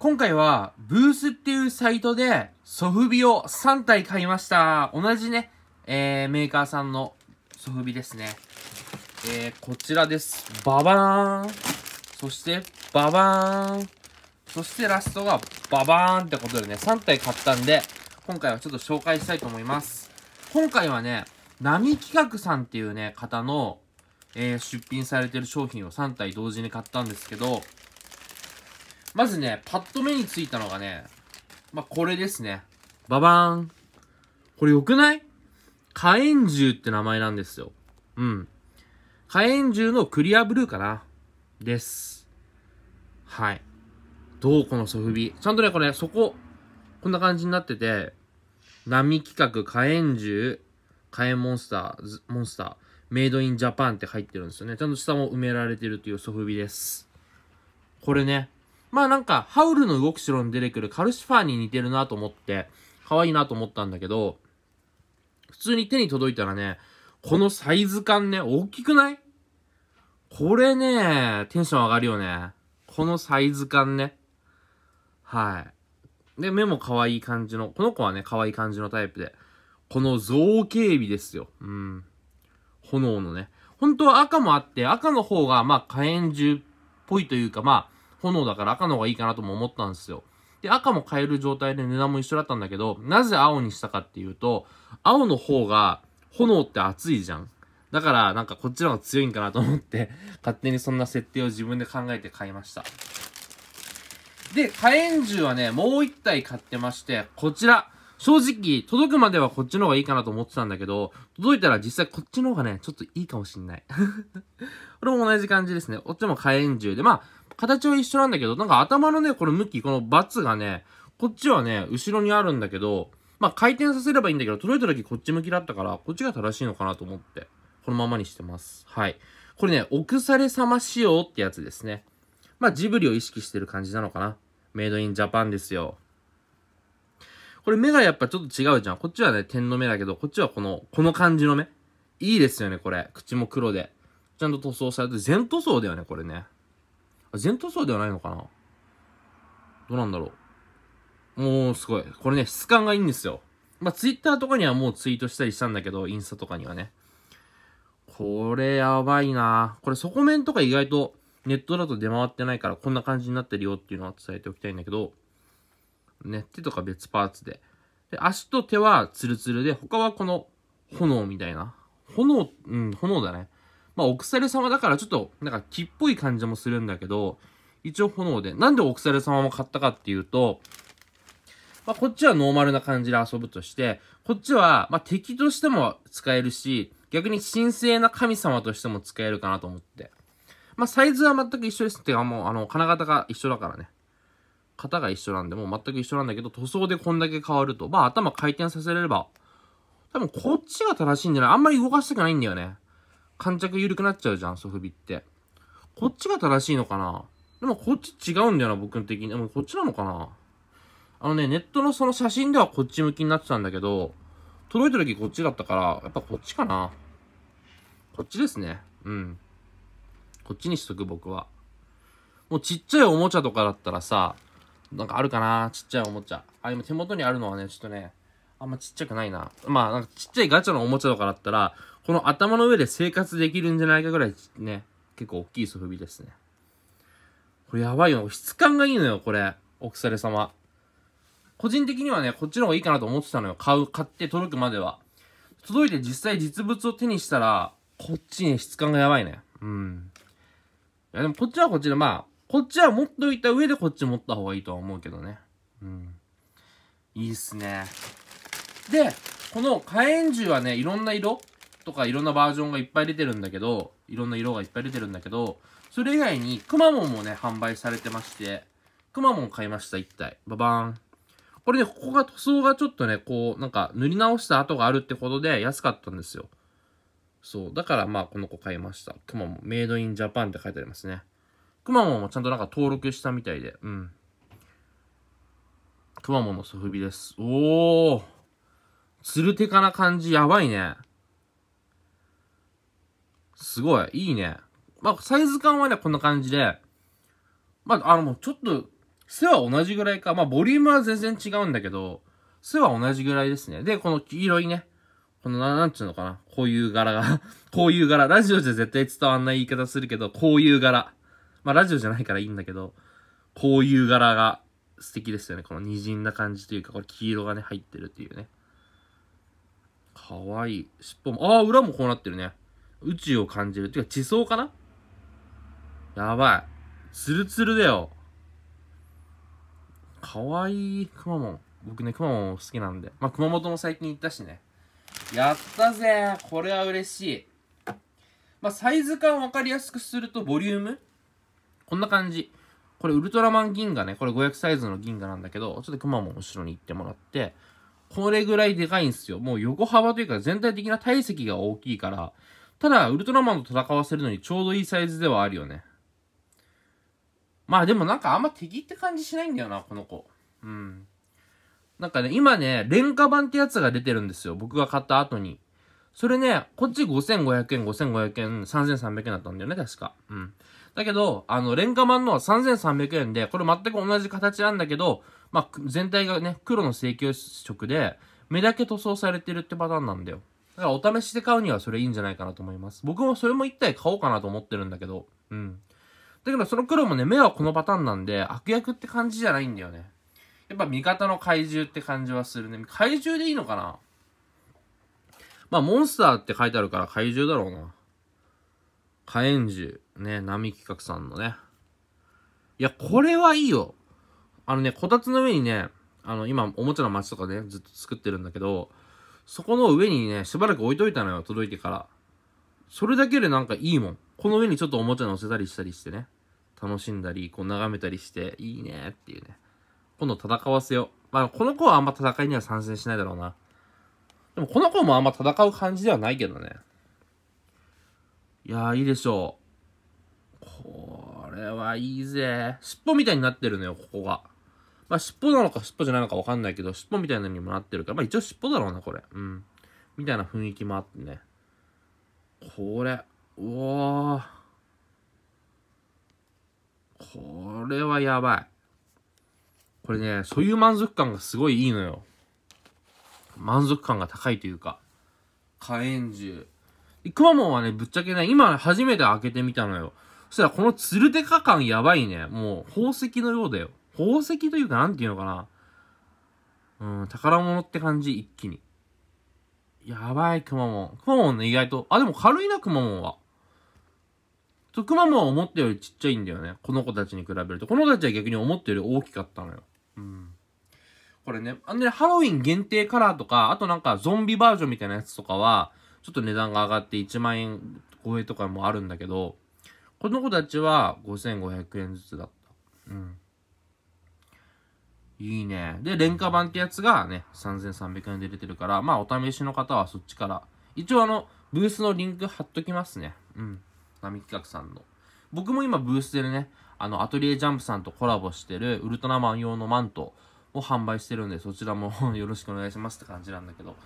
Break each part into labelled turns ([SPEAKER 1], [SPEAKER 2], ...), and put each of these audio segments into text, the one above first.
[SPEAKER 1] 今回は、ブースっていうサイトで、ソフビを3体買いました。同じね、えー、メーカーさんのソフビですね。えー、こちらです。ババーン。そして、ババーン。そしてラストが、ババーンってことでね、3体買ったんで、今回はちょっと紹介したいと思います。今回はね、ミ企画さんっていうね、方の、えー、出品されてる商品を3体同時に買ったんですけど、まずね、パッと目についたのがね、まあ、これですね。ババーン。これ良くない火炎獣って名前なんですよ。うん。火炎獣のクリアブルーかなです。はい。どうこのソフビ。ちゃんとね、これ、そこ、こんな感じになってて、波企画、火炎獣、火炎モンスター、モンスター、メイドインジャパンって入ってるんですよね。ちゃんと下も埋められてるというソフビです。これね、まあなんか、ハウルの動く城に出てくるカルシファーに似てるなと思って、可愛いなと思ったんだけど、普通に手に届いたらね、このサイズ感ね、大きくないこれね、テンション上がるよね。このサイズ感ね。はい。で、目も可愛い感じの、この子はね、可愛い感じのタイプで。この造形美ですよ。うん。炎のね。本当は赤もあって、赤の方が、まあ、火炎獣っぽいというか、ま炎だから赤の方がいいかなとも思ったんですよ。で、赤も買える状態で値段も一緒だったんだけど、なぜ青にしたかっていうと、青の方が炎って熱いじゃん。だから、なんかこっちの方が強いんかなと思って勝手にそんな設定を自分で考えて買いました。で、火炎銃はね、もう一体買ってまして、こちら。正直、届くまではこっちの方がいいかなと思ってたんだけど、届いたら実際こっちの方がね、ちょっといいかもしんない。これも同じ感じですね。こっちも火炎銃で、まあ、形は一緒なんだけど、なんか頭のね、この向き、このバツがね、こっちはね、後ろにあるんだけど、まあ、回転させればいいんだけど、届いた時こっち向きだったから、こっちが正しいのかなと思って、このままにしてます。はい。これね、お腐れ様仕様ってやつですね。まあ、ジブリを意識してる感じなのかな。メイドインジャパンですよ。これ目がやっぱちょっと違うじゃん。こっちはね、点の目だけど、こっちはこの、この感じの目。いいですよね、これ。口も黒で。ちゃんと塗装されて、全塗装だよね、これね。全塗装ではないのかなどうなんだろう。もう、すごい。これね、質感がいいんですよ。まあ、ツイッターとかにはもうツイートしたりしたんだけど、インスタとかにはね。これやばいなこれ底面とか意外とネットだと出回ってないからこんな感じになってるよっていうのは伝えておきたいんだけど、ね、手とか別パーツで。で、足と手はツルツルで、他はこの炎みたいな。炎、うん、炎だね。まあ、オクサル様だからちょっと、なんか木っぽい感じもするんだけど、一応炎で。なんでオクサル様も買ったかっていうと、まあ、こっちはノーマルな感じで遊ぶとして、こっちは、まあ、敵としても使えるし、逆に神聖な神様としても使えるかなと思って。まあ、サイズは全く一緒です。てか、もう、あの、金型が一緒だからね。型が一緒なんで、もう全く一緒なんだけど、塗装でこんだけ変わると。まあ、頭回転させれれば、多分こっちが正しいんじゃないあんまり動かしたくないんだよね。感着緩くなっちゃうじゃん、ソフビって。こっちが正しいのかなでもこっち違うんだよな、僕の的に。でもこっちなのかなあのね、ネットのその写真ではこっち向きになってたんだけど、届いた時こっちだったから、やっぱこっちかな。こっちですね。うん。こっちにしとく、僕は。もうちっちゃいおもちゃとかだったらさ、なんかあるかなちっちゃいおもちゃ。あ、今手元にあるのはね、ちょっとね、あんまちっちゃくないな。まあ、なんかちっちゃいガチャのおもちゃとかだったら、この頭の上で生活できるんじゃないかぐらいね、結構大きいソフビですね。これやばいよ。質感がいいのよ、これ。お腐れ様。個人的にはね、こっちの方がいいかなと思ってたのよ。買う、買って届くまでは。届いて実際実物を手にしたら、こっちに質感がやばいね。うん。いや、でもこっちはこっちで、まあ、こっちは持っといた上でこっち持った方がいいとは思うけどね。うん。いいっすね。で、この火炎銃はね、いろんな色とかいろんなバージョンがいっぱい出てるんだけど、いろんな色がいっぱい出てるんだけど、それ以外にくまモンもね、販売されてまして、くまモン買いました、1体。ババーン。これね、ここが塗装がちょっとね、こう、なんか塗り直した跡があるってことで安かったんですよ。そう。だからまあ、この子買いました。くまモン。メイドインジャパンって書いてありますね。くまモンもちゃんとなんか登録したみたいで、うん。くまモンのソフビです。おーつるてかな感じやばいね。すごい、いいね。まあ、サイズ感はね、こんな感じで、まあ、あの、ちょっと、背は同じぐらいか。まあ、ボリュームは全然違うんだけど、背は同じぐらいですね。で、この黄色いね、このな、なんちゅうのかな。こういう柄が こういう柄。ラジオじゃ絶対伝わんない言い方するけど、こういう柄。まあラジオじゃないからいいんだけど、こういう柄が素敵ですよね。この滲んだ感じというか、これ黄色がね、入ってるっていうね。かわいい。尻尾も、ああ、裏もこうなってるね。宇宙を感じる。ていうか、地層かなやばい。ツルツルだよ。かわいい。くまモン。僕ね、くまモン好きなんで。まあ、熊本も最近行ったしね。やったぜこれは嬉しい。まあ、サイズ感わかりやすくすると、ボリュームこんな感じ。これウルトラマン銀河ね、これ500サイズの銀河なんだけど、ちょっとクマも後ろに行ってもらって、これぐらいでかいんですよ。もう横幅というか全体的な体積が大きいから、ただ、ウルトラマンと戦わせるのにちょうどいいサイズではあるよね。まあでもなんかあんま敵って感じしないんだよな、この子。うん。なんかね、今ね、廉価版ってやつが出てるんですよ。僕が買った後に。それね、こっち5500円、5500円、3300円だったんだよね、確か。うん。だけど、あの、廉価版のは3300円で、これ全く同じ形なんだけど、まあ、全体がね、黒の請求色で、目だけ塗装されてるってパターンなんだよ。だからお試しで買うにはそれいいんじゃないかなと思います。僕もそれも1体買おうかなと思ってるんだけど、うん。だけどその黒もね、目はこのパターンなんで、悪役って感じじゃないんだよね。やっぱ味方の怪獣って感じはするね。怪獣でいいのかなまあ、モンスターって書いてあるから怪獣だろうな。火炎獣。ね、波企画さんのね。いや、これはいいよ。あのね、こたつの上にね、あの、今、おもちゃの街とかね、ずっと作ってるんだけど、そこの上にね、しばらく置いといたのよ、届いてから。それだけでなんかいいもん。この上にちょっとおもちゃ乗せたりしたりしてね。楽しんだり、こう眺めたりして、いいねっていうね。今度戦わせよう。まあ、この子はあんま戦いには参戦しないだろうな。でもこの子もあんま戦う感じではないけどね。いやー、いいでしょう。これはいいぜ。尻尾みたいになってるのよ、ここが。まあ、尻尾なのか尻尾じゃないのかわかんないけど、尻尾みたいなにもなってるから、まあ一応尻尾だろうな、これ。うん。みたいな雰囲気もあってね。これ、うわこれはやばい。これね、そういう満足感がすごいいいのよ。満足感が高いというか、火炎獣。くまモンはね、ぶっちゃけね、今初めて開けてみたのよ。そしたらこのツルテカ感やばいね。もう宝石のようだよ。宝石というか、なんていうのかな。うん、宝物って感じ、一気に。やばい、くまモン。くまモンね、意外と。あ、でも軽いな、くまモンは。と、くまモンは思ったよりちっちゃいんだよね。この子たちに比べると。この子たちは逆に思ったより大きかったのよ。うん。これね、あのね、ハロウィン限定カラーとか、あとなんかゾンビバージョンみたいなやつとかは、ちょっと値段が上がって1万円超えとかもあるんだけど、この子たちは5500円ずつだった。うん。いいね。で、廉価版ってやつがね、3300円で出てるから、まあお試しの方はそっちから。一応あの、ブースのリンク貼っときますね。うん。並企画さんの。僕も今ブースでね、あの、アトリエジャンプさんとコラボしてるウルトラマン用のマント、を販売してるんで、そちらも よろしくお願いしますって感じなんだけど。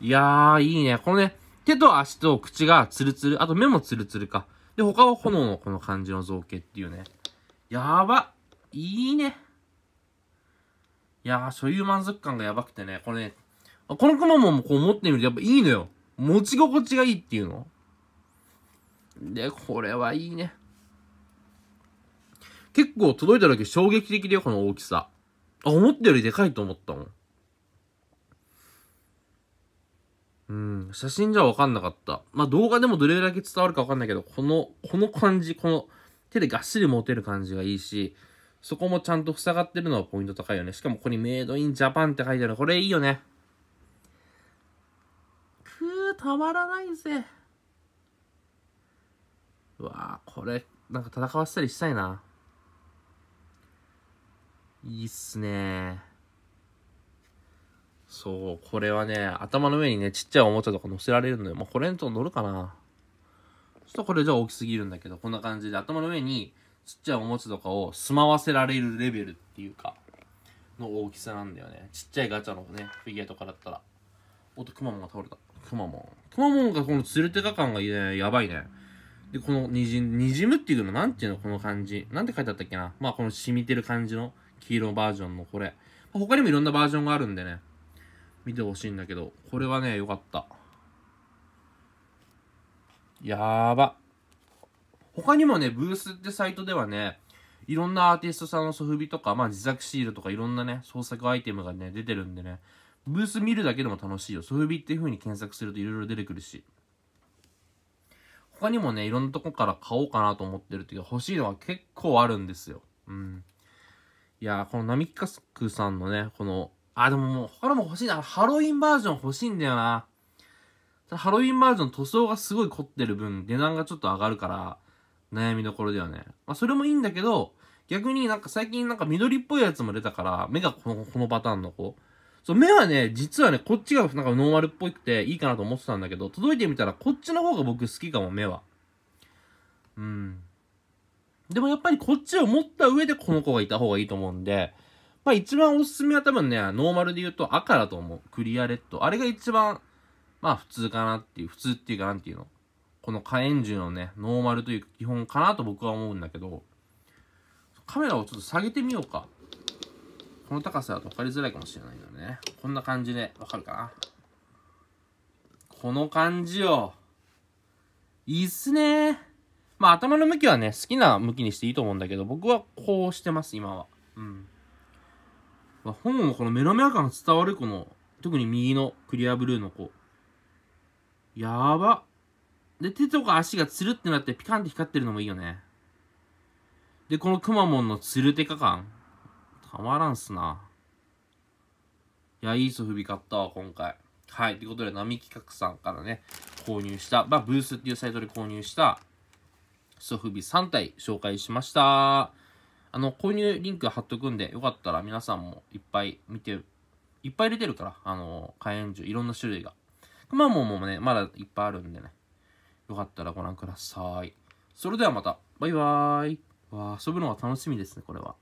[SPEAKER 1] いやー、いいね。このね、手と足と口がツルツル、あと目もツルツルか。で、他は炎のこの感じの造形っていうね。やばいいね。いやー、所有満足感がやばくてね、これね、このクマモンもこう持ってみるとやっぱいいのよ。持ち心地がいいっていうの。で、これはいいね。結構届いただけ衝撃的だよ、この大きさ。あ、思ったよりでかいと思ったもん。うん、写真じゃわかんなかった。まあ、動画でもどれだけ伝わるかわかんないけど、この、この感じ、この手でがっしり持てる感じがいいし、そこもちゃんと塞がってるのはポイント高いよね。しかもここにメイドインジャパンって書いてある。これいいよね。くー、たまらないぜ。うわあこれ、なんか戦わせたりしたいな。いいっすね。そう、これはね、頭の上にね、ちっちゃいおもちゃとか乗せられるのよ。まあ、これにと乗るかな。ちょっとこれじゃ大きすぎるんだけど、こんな感じで頭の上にちっちゃいおもちゃとかを住まわせられるレベルっていうか、の大きさなんだよね。ちっちゃいガチャのね、フィギュアとかだったら。おっと、くまモンが倒れた。くまモン。くまモンがこのツるてが感がね、やばいね。で、このにじ、にじむっていうの、なんていうの、この感じ。なんて書いてあったっけな。まあ、この染みてる感じの黄色バージョンのこれ。他にもいろんなバージョンがあるんでね、見てほしいんだけど、これはね、良かった。やば。他にもね、ブースってサイトではね、いろんなアーティストさんのソフビとか、まあ自作シールとかいろんなね、創作アイテムがね、出てるんでね、ブース見るだけでも楽しいよ。ソフビっていう風に検索するといろいろ出てくるし。他にもね、いろんなとこから買おうかなと思ってるっていうか、欲しいのは結構あるんですよ。うん。いやこの並木カスクさんのね、この、あ、でももう、これも欲しいな。ハロウィンバージョン欲しいんだよな。ハロウィンバージョン塗装がすごい凝ってる分、値段がちょっと上がるから、悩みどころだよね。まあ、それもいいんだけど、逆になんか最近なんか緑っぽいやつも出たから、目がこの、このパターンの子。そう、目はね、実はね、こっちがなんかノーマルっぽくていいかなと思ってたんだけど、届いてみたらこっちの方が僕好きかも、目は。うん。でもやっぱりこっちを持った上でこの子がいた方がいいと思うんで、まあ一番おすすめは多分ね、ノーマルで言うと赤だと思う。クリアレッド。あれが一番、まあ普通かなっていう、普通っていうかなんていうの。この火炎銃のね、ノーマルという基本かなと僕は思うんだけど、カメラをちょっと下げてみようか。この高さだと分かりづらいかもしれないのね。こんな感じでわかるかな。この感じよ。いいっすねまあ頭の向きはね、好きな向きにしていいと思うんだけど、僕はこうしてます、今は。うん。まあ、本もこのメラメラ感が伝わる、この、特に右のクリアブルーの子。やば。で、手とか足がつるってなってピカンって光ってるのもいいよね。で、このくまモンのつるテカ感。たまらんすな。いや、いいソフビ買ったわ、今回。はい。ということで、波企画さんからね、購入した、まあ、ブースっていうサイトで購入した、ソフビ3体紹介しました。あの、購入リンク貼っとくんで、よかったら皆さんもいっぱい見て、いっぱい出てるから、あの、火炎獣、いろんな種類が。くまモンもね、まだいっぱいあるんでね。よかったらご覧ください。それではまた。バイバーイ。わあ、遊ぶのが楽しみですね、これは。